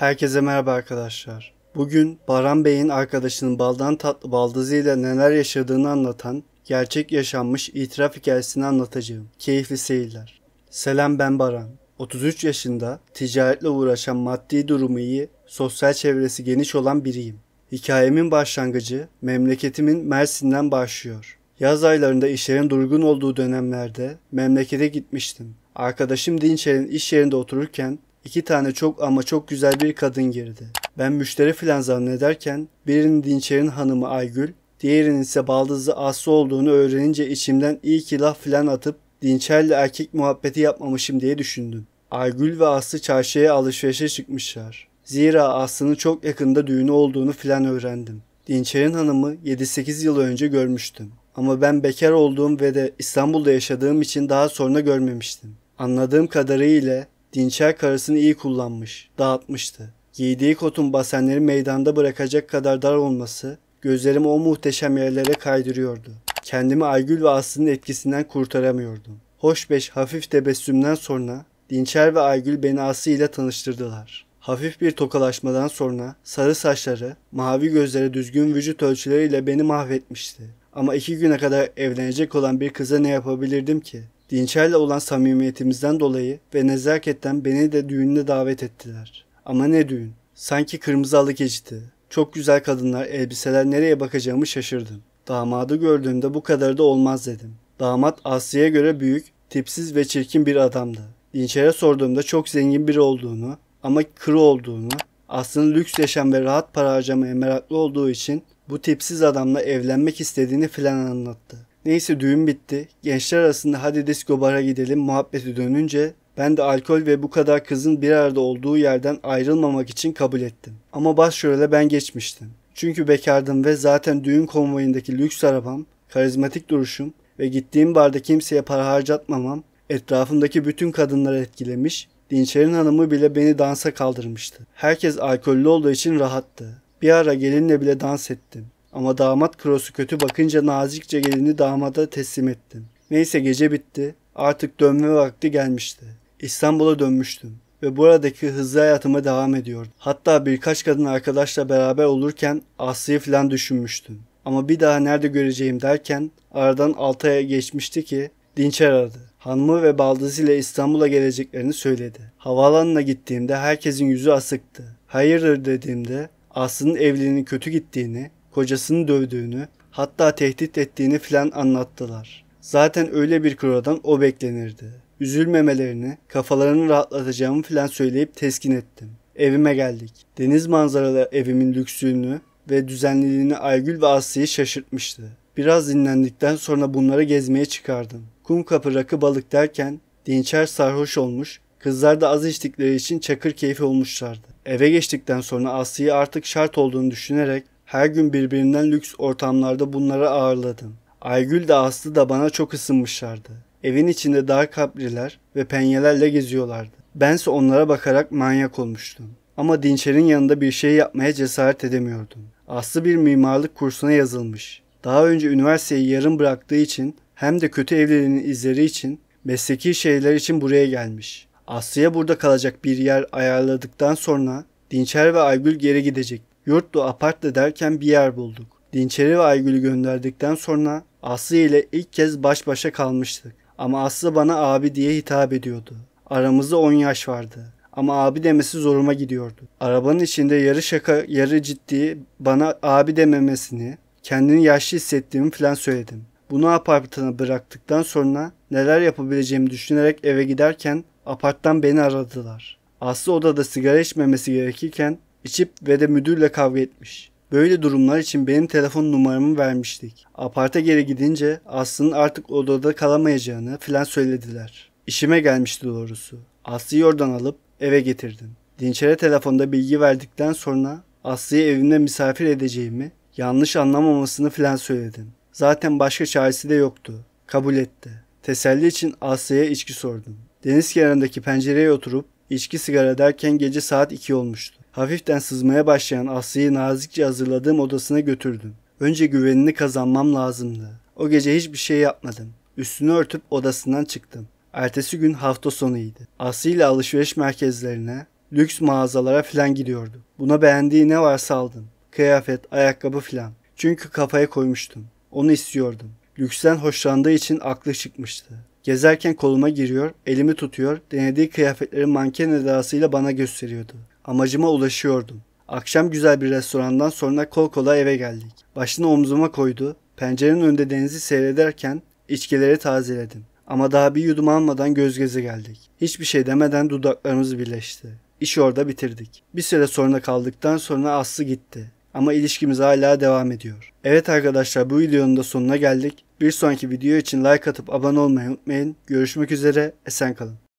Herkese merhaba arkadaşlar. Bugün Baran Bey'in arkadaşının baldan tatlı baldızı ile neler yaşadığını anlatan gerçek yaşanmış itiraf hikayesini anlatacağım. Keyifli seyirler. Selam ben Baran. 33 yaşında ticaretle uğraşan maddi durumu iyi, sosyal çevresi geniş olan biriyim. Hikayemin başlangıcı memleketimin Mersin'den başlıyor. Yaz aylarında işlerin durgun olduğu dönemlerde memlekete gitmiştim. Arkadaşım Dinçer'in iş yerinde otururken İki tane çok ama çok güzel bir kadın girdi. Ben müşteri filan zannederken birinin Dinçer'in hanımı Aygül, diğerinin ise baldızı Aslı olduğunu öğrenince içimden iyi ki laf filan atıp Dinçer'le erkek muhabbeti yapmamışım diye düşündüm. Aygül ve Aslı çarşıya alışverişe çıkmışlar. Zira Aslı'nın çok yakında düğünü olduğunu filan öğrendim. Dinçer'in hanımı 7-8 yıl önce görmüştüm. Ama ben bekar olduğum ve de İstanbul'da yaşadığım için daha sonra görmemiştim. Anladığım kadarıyla Dinçer karısını iyi kullanmış, dağıtmıştı. Giydiği kotun basenleri meydanda bırakacak kadar dar olması gözlerimi o muhteşem yerlere kaydırıyordu. Kendimi Aygül ve Aslı'nın etkisinden kurtaramıyordum. Hoş beş hafif tebessümden sonra Dinçer ve Aygül beni Aslı ile tanıştırdılar. Hafif bir tokalaşmadan sonra sarı saçları, mavi gözleri düzgün vücut ölçüleriyle beni mahvetmişti. Ama iki güne kadar evlenecek olan bir kıza ne yapabilirdim ki? Dinçer'le olan samimiyetimizden dolayı ve nezaketten beni de düğününe davet ettiler. Ama ne düğün? Sanki kırmızı alı geçti. Çok güzel kadınlar, elbiseler nereye bakacağımı şaşırdım. Damadı gördüğümde bu kadar da olmaz dedim. Damat Asya'ya göre büyük, tipsiz ve çirkin bir adamdı. Dinçer'e sorduğumda çok zengin biri olduğunu ama kırı olduğunu, aslında lüks yaşam ve rahat para harcamaya meraklı olduğu için bu tipsiz adamla evlenmek istediğini filan anlattı. Neyse düğün bitti. Gençler arasında hadi disco bara gidelim muhabbeti dönünce ben de alkol ve bu kadar kızın bir arada olduğu yerden ayrılmamak için kabul ettim. Ama başrole ben geçmiştim. Çünkü bekardım ve zaten düğün konvoyundaki lüks arabam, karizmatik duruşum ve gittiğim barda kimseye para harcatmamam etrafımdaki bütün kadınları etkilemiş, Dinçer'in hanımı bile beni dansa kaldırmıştı. Herkes alkollü olduğu için rahattı. Bir ara gelinle bile dans ettim. Ama damat krosu kötü bakınca nazikçe gelini damada teslim ettim. Neyse gece bitti. Artık dönme vakti gelmişti. İstanbul'a dönmüştüm ve buradaki hızlı hayatıma devam ediyordum. Hatta birkaç kadın arkadaşla beraber olurken Aslı'yı falan düşünmüştüm. Ama bir daha nerede göreceğim derken aradan 6 ay geçmişti ki Dinçer aradı. Hanımı ve Baldız ile İstanbul'a geleceklerini söyledi. Havaalanına gittiğimde herkesin yüzü asıktı. Hayırdır dediğimde Aslı'nın evliliğinin kötü gittiğini, kocasını dövdüğünü, hatta tehdit ettiğini filan anlattılar. Zaten öyle bir kuradan o beklenirdi. Üzülmemelerini, kafalarını rahatlatacağımı filan söyleyip teskin ettim. Evime geldik. Deniz manzaralı evimin lüksünü ve düzenliliğini Aygül ve Asya'yı şaşırtmıştı. Biraz dinlendikten sonra bunları gezmeye çıkardım. Kum kapı rakı balık derken Dinçer sarhoş olmuş, kızlar da az içtikleri için çakır keyfi olmuşlardı. Eve geçtikten sonra Asya'yı artık şart olduğunu düşünerek her gün birbirinden lüks ortamlarda bunları ağırladım. Aygül de Aslı da bana çok ısınmışlardı. Evin içinde dar kapriler ve penyelerle geziyorlardı. Bense onlara bakarak manyak olmuştum. Ama Dinçer'in yanında bir şey yapmaya cesaret edemiyordum. Aslı bir mimarlık kursuna yazılmış. Daha önce üniversiteyi yarım bıraktığı için hem de kötü evlerinin izleri için mesleki şeyler için buraya gelmiş. Aslı'ya burada kalacak bir yer ayarladıktan sonra Dinçer ve Aygül geri gidecek. Yurtlu apartta derken bir yer bulduk. Dinçeri ve Aygül'ü gönderdikten sonra Aslı ile ilk kez baş başa kalmıştık. Ama Aslı bana abi diye hitap ediyordu. Aramızda 10 yaş vardı. Ama abi demesi zoruma gidiyordu. Arabanın içinde yarı şaka yarı ciddi bana abi dememesini, kendini yaşlı hissettiğimi falan söyledim. Bunu apartına bıraktıktan sonra neler yapabileceğimi düşünerek eve giderken aparttan beni aradılar. Aslı odada sigara içmemesi gerekirken İçip ve de müdürle kavga etmiş. Böyle durumlar için benim telefon numaramı vermiştik. Aparta geri gidince Aslı'nın artık odada kalamayacağını filan söylediler. İşime gelmişti doğrusu. Aslı'yı oradan alıp eve getirdim. Dinçer'e telefonda bilgi verdikten sonra Aslı'yı evimde misafir edeceğimi, yanlış anlamamasını filan söyledim. Zaten başka çaresi de yoktu. Kabul etti. Teselli için Aslı'ya içki sordum. Deniz kenarındaki pencereye oturup içki sigara derken gece saat 2 olmuştu. Hafiften sızmaya başlayan Aslı'yı nazikçe hazırladığım odasına götürdüm. Önce güvenini kazanmam lazımdı. O gece hiçbir şey yapmadım. Üstünü örtüp odasından çıktım. Ertesi gün hafta sonuydu. Aslı ile alışveriş merkezlerine, lüks mağazalara filan gidiyordu. Buna beğendiği ne varsa aldım. Kıyafet, ayakkabı filan. Çünkü kafaya koymuştum. Onu istiyordum. Lüksten hoşlandığı için aklı çıkmıştı. Gezerken koluma giriyor, elimi tutuyor, denediği kıyafetleri manken edasıyla bana gösteriyordu. Amacıma ulaşıyordum. Akşam güzel bir restorandan sonra kol kola eve geldik. Başını omzuma koydu. Pencerenin önünde denizi seyrederken içkileri tazeledim. Ama daha bir yudum almadan göz göze geldik. Hiçbir şey demeden dudaklarımız birleşti. İşi orada bitirdik. Bir süre sonra kaldıktan sonra Aslı gitti. Ama ilişkimiz hala devam ediyor. Evet arkadaşlar bu videonun da sonuna geldik. Bir sonraki video için like atıp abone olmayı unutmayın. Görüşmek üzere. Esen kalın.